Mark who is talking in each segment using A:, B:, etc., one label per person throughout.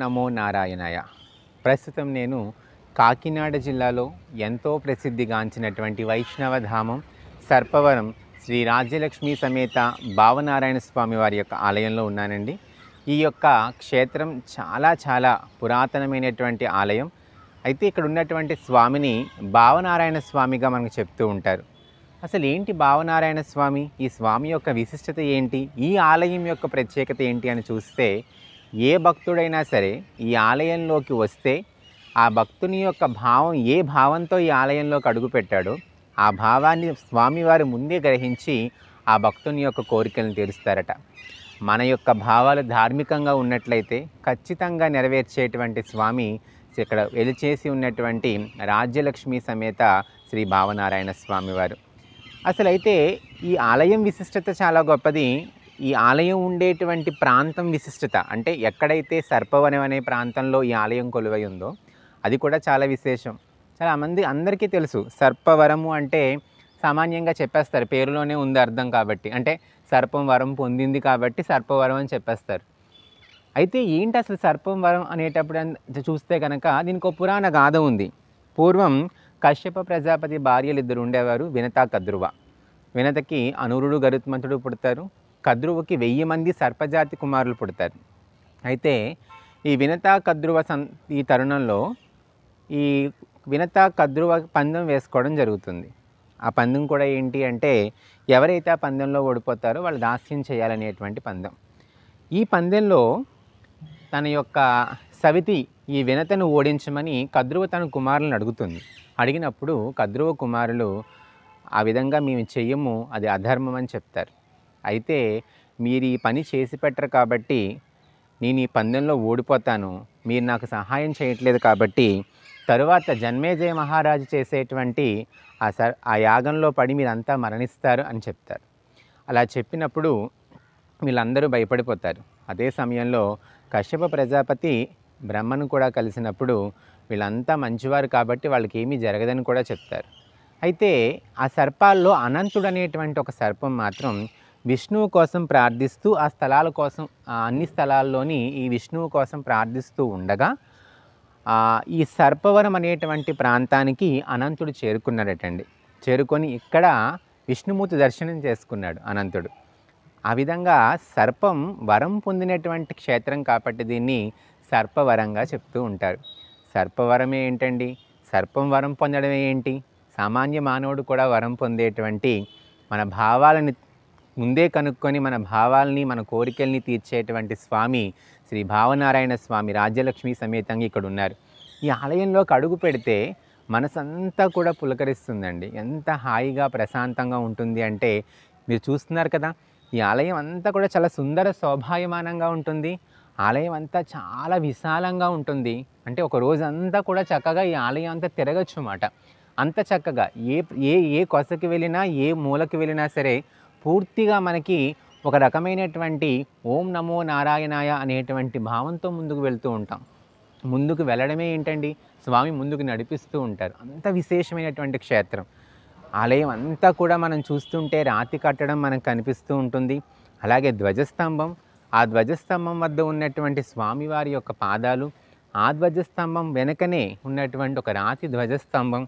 A: నమో నారాయణయ ప్రస్తుతం నేను కాకినాడ జిల్లాలో ఎంతో ప్రసిద్ధిగాంచినటువంటి వైష్ణవ ధామం సర్పవరం శ్రీ రాజ్యలక్ష్మి సమేత భావనారాయణ స్వామి వారి యొక్క ఆలయంలో ఉన్నానండి ఈ యొక్క క్షేత్రం చాలా చాలా పురాతనమైనటువంటి ఆలయం అయితే ఇక్కడ ఉన్నటువంటి స్వామిని భావనారాయణ స్వామిగా మనకు చెప్తూ ఉంటారు అసలు ఏంటి భావనారాయణ స్వామి ఈ స్వామి యొక్క విశిష్టత ఏంటి ఈ ఆలయం యొక్క ప్రత్యేకత ఏంటి అని చూస్తే ఏ భక్తుడైనా సరే ఈ ఆలయంలోకి వస్తే ఆ భక్తుని యొక్క భావం ఏ భావంతో ఈ ఆలయంలోకి అడుగుపెట్టాడో ఆ భావాన్ని స్వామివారి ముందే గ్రహించి ఆ భక్తుని యొక్క కోరికలను తీరుస్తారట మన యొక్క భావాలు ధార్మికంగా ఉన్నట్లయితే ఖచ్చితంగా నెరవేర్చేటువంటి స్వామి ఇక్కడ వెలిచేసి ఉన్నటువంటి రాజ్యలక్ష్మి సమేత శ్రీ భావనారాయణ స్వామివారు అసలు అయితే ఈ ఆలయం విశిష్టత చాలా గొప్పది ఈ ఆలయం ఉండేటువంటి ప్రాంతం విశిష్టత అంటే ఎక్కడైతే సర్పవనం అనే ప్రాంతంలో ఈ ఆలయం కొలువై ఉందో అది కూడా చాలా విశేషం చాలా మంది అందరికీ తెలుసు సర్పవరము అంటే సామాన్యంగా చెప్పేస్తారు పేరులోనే ఉంది అర్థం కాబట్టి అంటే సర్పం వరం పొందింది కాబట్టి సర్పవరం అని చెప్పేస్తారు అయితే ఏంటి అసలు సర్పం వరం అనేటప్పుడు చూస్తే కనుక దీనికి ఒక పురాణ గాథ ఉంది పూర్వం కశ్యప ప్రజాపతి భార్యలు ఇద్దరు ఉండేవారు వినత కద్రువ వినతకి అనూరుడు గరుత్మంతుడు పుడతారు కద్రువకి వెయ్యి మంది సర్పజాతి కుమారులు పుడతారు అయితే ఈ వినత కద్రువ సం ఈ తరుణంలో ఈ వినత కద్రువ పందెం వేసుకోవడం జరుగుతుంది ఆ పందెం కూడా ఏంటి అంటే ఎవరైతే ఆ పందెంలో ఓడిపోతారో వాళ్ళు దాస్యం చేయాలనేటువంటి పందెం ఈ పందెంలో తన యొక్క సవితి ఈ వినతను ఓడించమని కద్రువ తన కుమారులను అడుగుతుంది అడిగినప్పుడు కద్రువ కుమారులు ఆ విధంగా మేము చెయ్యము అది అధర్మం అని చెప్తారు అయితే మీరు ఈ పని చేసి పెట్టరు కాబట్టి నేను ఈ పందెంలో ఓడిపోతాను మీరు నాకు సహాయం చేయట్లేదు కాబట్టి తరువాత జన్మేజయ మహారాజు చేసేటువంటి ఆ స ఆ యాగంలో పడి మీరంతా మరణిస్తారు అని చెప్తారు అలా చెప్పినప్పుడు వీళ్ళందరూ భయపడిపోతారు అదే సమయంలో కశ్యప ప్రజాపతి బ్రహ్మను కూడా కలిసినప్పుడు వీళ్ళంతా మంచివారు కాబట్టి వాళ్ళకి ఏమీ జరగదని కూడా చెప్తారు అయితే ఆ సర్పాల్లో అనంతుడు అనేటువంటి ఒక సర్పం మాత్రం విష్ణువు కోసం ప్రార్థిస్తూ ఆ స్థలాల కోసం అన్ని స్థలాల్లోని ఈ విష్ణువు కోసం ప్రార్థిస్తూ ఉండగా ఈ సర్పవరం అనేటువంటి ప్రాంతానికి అనంతుడు చేరుకున్నాడటండి చేరుకొని ఇక్కడ విష్ణుమూర్తి దర్శనం చేసుకున్నాడు అనంతుడు ఆ విధంగా సర్పం వరం పొందినటువంటి క్షేత్రం కాబట్టి దీన్ని సర్పవరంగా చెప్తూ ఉంటారు సర్పవరం ఏంటండి సర్పం వరం పొందడం ఏంటి సామాన్య మానవుడు కూడా వరం పొందేటువంటి మన భావాలని ముందే కనుక్కొని మన భావాల్ని మన కోరికల్ని తీర్చేటువంటి స్వామి శ్రీ భావనారాయణ స్వామి రాజ్యలక్ష్మి సమేతంగా ఇక్కడ ఉన్నారు ఈ ఆలయంలోకి అడుగు పెడితే మనసంతా కూడా పులకరిస్తుందండి ఎంత హాయిగా ప్రశాంతంగా ఉంటుంది అంటే మీరు చూస్తున్నారు కదా ఈ ఆలయం అంతా కూడా చాలా సుందర శోభాయమానంగా ఉంటుంది ఆలయం అంతా చాలా విశాలంగా ఉంటుంది అంటే ఒక రోజంతా కూడా చక్కగా ఈ ఆలయం అంతా తిరగచ్చు అన్నమాట అంత చక్కగా ఏ ఏ ఏ కొసకి వెళ్ళినా ఏ మూలకి వెళ్ళినా సరే పూర్తిగా మనకి ఒక రకమైనటువంటి ఓం నమో నారాయణాయ అనేటువంటి భావంతో ముందుకు వెళ్తూ ఉంటాం ముందుకు వెళ్ళడమే ఏంటండి స్వామి ముందుకు నడిపిస్తూ ఉంటారు అంత విశేషమైనటువంటి క్షేత్రం ఆలయం అంతా కూడా మనం చూస్తుంటే రాతి కట్టడం మనకు కనిపిస్తూ ఉంటుంది అలాగే ధ్వజస్తంభం ఆ ధ్వజస్తంభం వద్ద ఉన్నటువంటి స్వామివారి యొక్క పాదాలు ఆ ధ్వజస్తంభం వెనుకనే ఉన్నటువంటి ఒక రాతి ధ్వజస్తంభం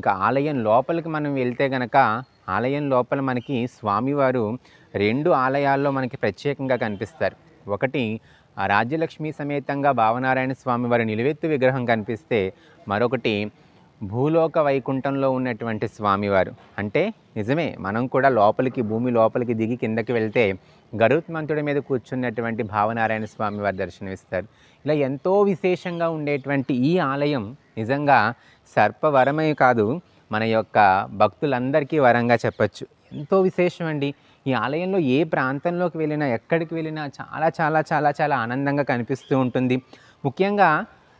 A: ఇంకా ఆలయం లోపలికి మనం వెళ్తే గనక ఆలయం లోపల మనకి స్వామివారు రెండు ఆలయాల్లో మనకి ప్రత్యేకంగా కనిపిస్తారు ఒకటి రాజ్యలక్ష్మి సమేతంగా భావనారాయణ స్వామి వారి నిలువెత్తు విగ్రహం కనిపిస్తే మరొకటి భూలోక వైకుంఠంలో ఉన్నటువంటి స్వామివారు అంటే నిజమే మనం కూడా లోపలికి భూమి లోపలికి దిగి కిందకి వెళ్తే గరుత్మంతుడి మీద కూర్చున్నటువంటి భావనారాయణ స్వామి వారి దర్శనమిస్తారు ఇలా ఎంతో విశేషంగా ఉండేటువంటి ఈ ఆలయం నిజంగా సర్పవరమే కాదు మన యొక్క భక్తులందరికీ వరంగా చెప్పచ్చు ఎంతో విశేషం అండి ఈ ఆలయంలో ఏ ప్రాంతంలోకి వెళ్ళినా ఎక్కడికి వెళ్ళినా చాలా చాలా చాలా చాలా ఆనందంగా కనిపిస్తూ ఉంటుంది ముఖ్యంగా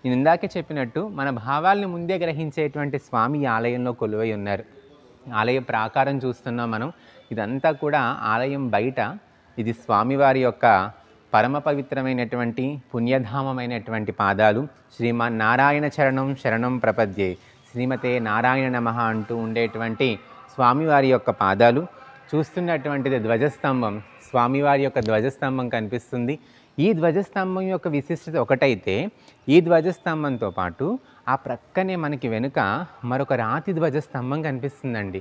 A: నేను ఇందాకే చెప్పినట్టు మన భావాల్ని ముందే గ్రహించేటువంటి స్వామి ఈ ఆలయంలో కొలువై ఉన్నారు ఆలయ ప్రాకారం చూస్తున్నాం మనం ఇదంతా కూడా ఆలయం బయట ఇది స్వామివారి యొక్క పరమ పవిత్రమైనటువంటి పుణ్యధామమైనటువంటి పాదాలు శ్రీమాన్ నారాయణ చరణం శరణం ప్రపద్యే శ్రీమతే నారాయణ నమ అంటూ ఉండేటువంటి స్వామివారి యొక్క పాదాలు చూస్తున్నటువంటిది ధ్వజస్తంభం స్వామివారి యొక్క ధ్వజస్తంభం కనిపిస్తుంది ఈ ధ్వజస్తంభం యొక్క విశిష్టత ఒకటైతే ఈ ధ్వజస్తంభంతో పాటు ఆ ప్రక్కనే మనకి వెనుక మరొక రాతి ధ్వజస్తంభం కనిపిస్తుందండి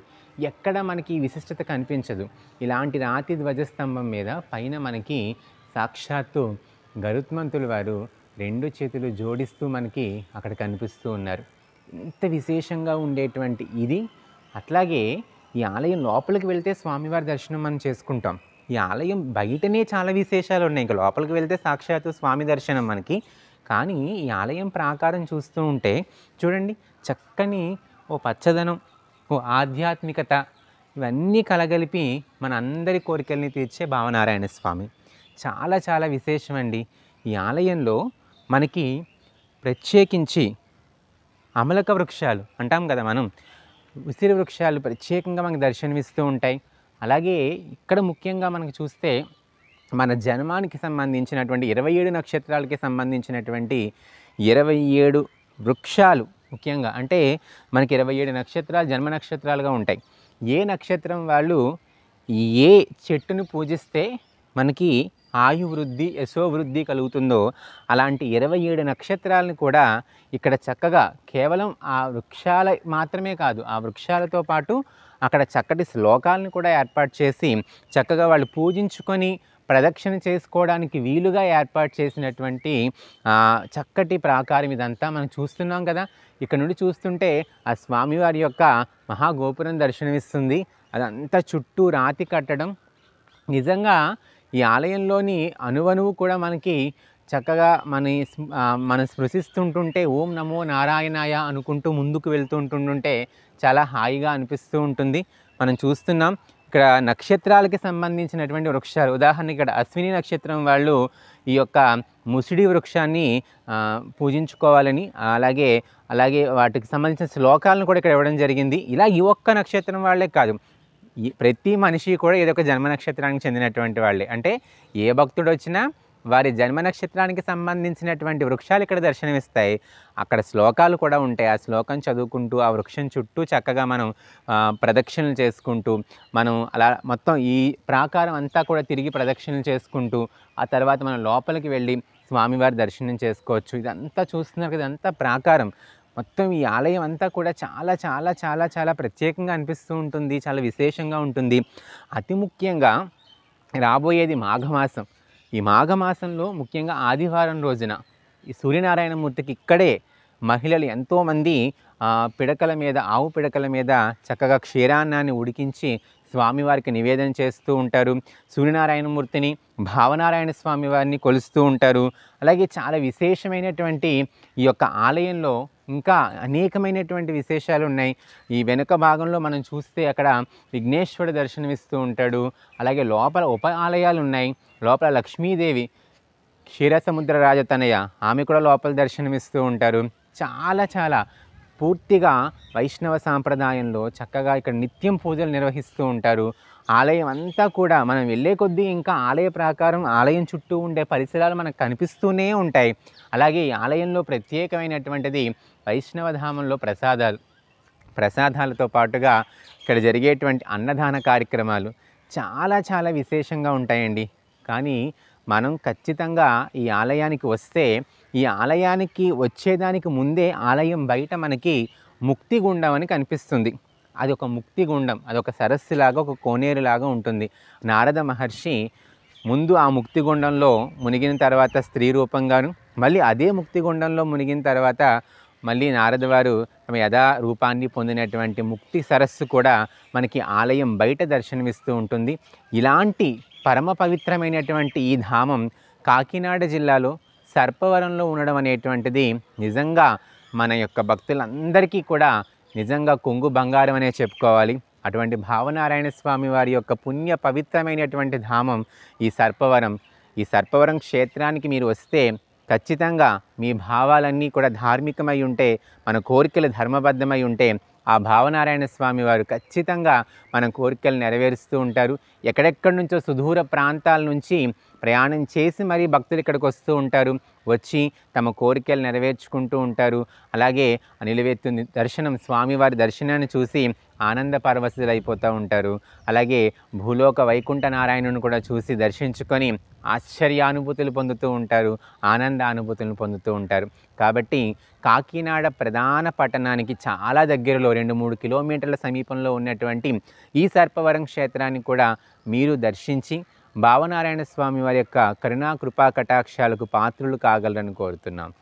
A: ఎక్కడ మనకి ఈ విశిష్టత కనిపించదు ఇలాంటి రాతి ధ్వజస్తంభం మీద పైన మనకి సాక్షాత్తు గరుత్మంతులు వారు రెండు చేతులు జోడిస్తూ మనకి అక్కడ కనిపిస్తూ ఉన్నారు ఇంత విశేషంగా ఉండేటువంటి ఇది అట్లాగే ఈ ఆలయం లోపలికి వెళ్తే స్వామివారి దర్శనం మనం చేసుకుంటాం ఈ ఆలయం బయటనే చాలా విశేషాలు ఉన్నాయి ఇంకా లోపలికి వెళ్తే సాక్షాత్తు స్వామి దర్శనం మనకి కానీ ఈ ఆలయం ప్రాకారం చూస్తూ ఉంటే చూడండి చక్కని ఓ పచ్చదనం ఓ ఆధ్యాత్మికత ఇవన్నీ కలగలిపి మన అందరి కోరికల్ని తీర్చే భావనారాయణ స్వామి చాలా చాలా విశేషమండి ఈ ఆలయంలో మనకి ప్రత్యేకించి అమలక వృక్షాలు అంటాం కదా మనం ఉసిరి వృక్షాలు ప్రత్యేకంగా మనకు దర్శనమిస్తూ ఉంటాయి అలాగే ఇక్కడ ముఖ్యంగా మనకు చూస్తే మన జన్మానికి సంబంధించినటువంటి ఇరవై ఏడు నక్షత్రాలకి సంబంధించినటువంటి ఇరవై ఏడు వృక్షాలు ముఖ్యంగా అంటే మనకి ఇరవై ఏడు నక్షత్రాలు జన్మ నక్షత్రాలుగా ఉంటాయి ఏ నక్షత్రం వాళ్ళు ఏ చెట్టును పూజిస్తే మనకి ఆయువృద్ధి యశోవృద్ధి కలుగుతుందో అలాంటి ఇరవై ఏడు నక్షత్రాలను కూడా ఇక్కడ చక్కగా కేవలం ఆ వృక్షాల మాత్రమే కాదు ఆ వృక్షాలతో పాటు అక్కడ చక్కటి శ్లోకాలను కూడా ఏర్పాటు చేసి చక్కగా వాళ్ళు పూజించుకొని ప్రదక్షిణ చేసుకోవడానికి వీలుగా ఏర్పాటు చేసినటువంటి చక్కటి ప్రాకారం ఇదంతా మనం చూస్తున్నాం కదా ఇక్కడ నుండి చూస్తుంటే ఆ స్వామివారి యొక్క మహాగోపురం దర్శనమిస్తుంది అదంతా చుట్టూ రాతి కట్టడం నిజంగా ఈ ఆలయంలోని అనువనువు కూడా మనకి చక్కగా మన మన స్పృశిస్తుంటుంటే ఓం నమో నారాయణాయ అనుకుంటూ ముందుకు వెళ్తుంటుంటుంటే చాలా హాయిగా అనిపిస్తూ ఉంటుంది మనం చూస్తున్నాం ఇక్కడ నక్షత్రాలకి సంబంధించినటువంటి వృక్షాలు ఉదాహరణ ఇక్కడ అశ్విని నక్షత్రం వాళ్ళు ఈ యొక్క ముసిడి వృక్షాన్ని పూజించుకోవాలని అలాగే అలాగే వాటికి సంబంధించిన శ్లోకాలను కూడా ఇక్కడ ఇవ్వడం జరిగింది ఇలా ఈ ఒక్క నక్షత్రం వాళ్ళే కాదు ప్రతి మనిషి కూడా ఏదో ఒక జన్మ నక్షత్రానికి చెందినటువంటి వాళ్ళే అంటే ఏ భక్తుడు వచ్చినా వారి జన్మ నక్షత్రానికి సంబంధించినటువంటి వృక్షాలు ఇక్కడ దర్శనమిస్తాయి అక్కడ శ్లోకాలు కూడా ఉంటాయి ఆ శ్లోకం చదువుకుంటూ ఆ వృక్షం చుట్టూ చక్కగా మనం ప్రదక్షిణలు చేసుకుంటూ మనం అలా మొత్తం ఈ ప్రాకారం అంతా కూడా తిరిగి ప్రదక్షిణలు చేసుకుంటూ ఆ తర్వాత మనం లోపలికి వెళ్ళి స్వామివారి దర్శనం చేసుకోవచ్చు ఇదంతా చూస్తున్నారు కదా ఇదంతా ప్రాకారం మొత్తం ఈ ఆలయం అంతా కూడా చాలా చాలా చాలా చాలా ప్రత్యేకంగా అనిపిస్తూ ఉంటుంది చాలా విశేషంగా ఉంటుంది అతి ముఖ్యంగా రాబోయేది మాఘమాసం ఈ మాఘమాసంలో ముఖ్యంగా ఆదివారం రోజున ఈ సూర్యనారాయణమూర్తికి ఇక్కడే మహిళలు ఎంతోమంది పిడకల మీద ఆవు పిడకల మీద చక్కగా క్షీరాన్నాన్ని ఉడికించి స్వామివారికి నివేదన చేస్తూ ఉంటారు సూర్యనారాయణమూర్తిని భావనారాయణ స్వామి వారిని కొలుస్తూ ఉంటారు అలాగే చాలా విశేషమైనటువంటి ఈ యొక్క ఆలయంలో ఇంకా అనేకమైనటువంటి విశేషాలు ఉన్నాయి ఈ వెనుక భాగంలో మనం చూస్తే అక్కడ విఘ్నేశ్వరుడు దర్శనమిస్తూ ఉంటాడు అలాగే లోపల ఉప ఆలయాలు ఉన్నాయి లోపల లక్ష్మీదేవి క్షీరసముద్ర రాజతనయ ఆమె కూడా లోపల దర్శనమిస్తూ ఉంటారు చాలా చాలా పూర్తిగా వైష్ణవ సాంప్రదాయంలో చక్కగా ఇక్కడ నిత్యం పూజలు నిర్వహిస్తూ ఉంటారు ఆలయం అంతా కూడా మనం వెళ్ళే కొద్దీ ఇంకా ఆలయ ప్రాకారం ఆలయం చుట్టూ ఉండే పరిసరాలు మనకు కనిపిస్తూనే ఉంటాయి అలాగే ఈ ఆలయంలో ప్రత్యేకమైనటువంటిది వైష్ణవధామంలో ప్రసాదాలు ప్రసాదాలతో పాటుగా ఇక్కడ జరిగేటువంటి అన్నదాన కార్యక్రమాలు చాలా చాలా విశేషంగా ఉంటాయండి కానీ మనం ఖచ్చితంగా ఈ ఆలయానికి వస్తే ఈ ఆలయానికి వచ్చేదానికి ముందే ఆలయం బయట మనకి ముక్తిగుండం అని కనిపిస్తుంది అది ఒక ముక్తిగుండం అది అదొక సరస్సులాగా ఒక కోనేరులాగా ఉంటుంది నారద మహర్షి ముందు ఆ ముక్తిగుండంలో మునిగిన తర్వాత స్త్రీ రూపంగాను మళ్ళీ అదే ముక్తిగుండంలో మునిగిన తర్వాత మళ్ళీ నారద వారు తమ యథా రూపాన్ని పొందినటువంటి ముక్తి సరస్సు కూడా మనకి ఆలయం బయట దర్శనమిస్తూ ఉంటుంది ఇలాంటి పరమ పవిత్రమైనటువంటి ఈ ధామం కాకినాడ జిల్లాలో సర్పవరంలో ఉండడం అనేటువంటిది నిజంగా మన యొక్క భక్తులందరికీ కూడా నిజంగా కొంగు బంగారం అనే చెప్పుకోవాలి అటువంటి భావనారాయణ స్వామి వారి యొక్క పుణ్య పవిత్రమైనటువంటి ధామం ఈ సర్పవరం ఈ సర్పవరం క్షేత్రానికి మీరు వస్తే ఖచ్చితంగా మీ భావాలన్నీ కూడా ధార్మికమై ఉంటే మన కోరికలు ధర్మబద్ధమై ఉంటే ఆ భావనారాయణ స్వామి వారు ఖచ్చితంగా మన కోరికలు నెరవేరుస్తూ ఉంటారు ఎక్కడెక్కడి నుంచో సుదూర ప్రాంతాల నుంచి ప్రయాణం చేసి మరీ భక్తులు ఇక్కడికి వస్తూ ఉంటారు వచ్చి తమ కోరికలు నెరవేర్చుకుంటూ ఉంటారు అలాగే నిలువెత్తు దర్శనం స్వామివారి దర్శనాన్ని చూసి ఆనంద పరవశులైపోతూ ఉంటారు అలాగే భూలోక వైకుంఠ నారాయణుని కూడా చూసి దర్శించుకొని ఆశ్చర్యానుభూతులు పొందుతూ ఉంటారు ఆనంద అనుభూతులను పొందుతూ ఉంటారు కాబట్టి కాకినాడ ప్రధాన పట్టణానికి చాలా దగ్గరలో రెండు మూడు కిలోమీటర్ల సమీపంలో ఉన్నటువంటి ఈ సర్పవరం క్షేత్రాన్ని కూడా మీరు దర్శించి భావనారాయణ స్వామి వారి యొక్క కరుణా కృపా కటాక్షాలకు పాత్రులు కాగలరని కోరుతున్నాం